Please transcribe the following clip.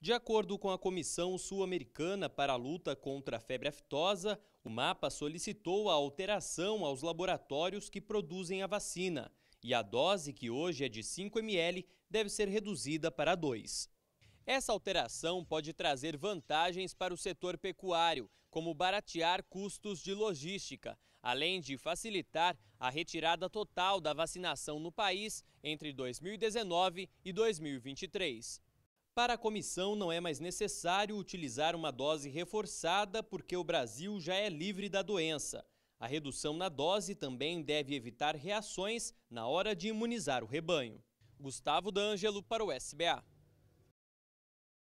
De acordo com a Comissão Sul-Americana para a Luta contra a Febre Aftosa, o MAPA solicitou a alteração aos laboratórios que produzem a vacina e a dose, que hoje é de 5 ml, deve ser reduzida para 2. Essa alteração pode trazer vantagens para o setor pecuário, como baratear custos de logística, além de facilitar a retirada total da vacinação no país entre 2019 e 2023. Para a comissão, não é mais necessário utilizar uma dose reforçada porque o Brasil já é livre da doença. A redução na dose também deve evitar reações na hora de imunizar o rebanho. Gustavo D'Angelo para o SBA.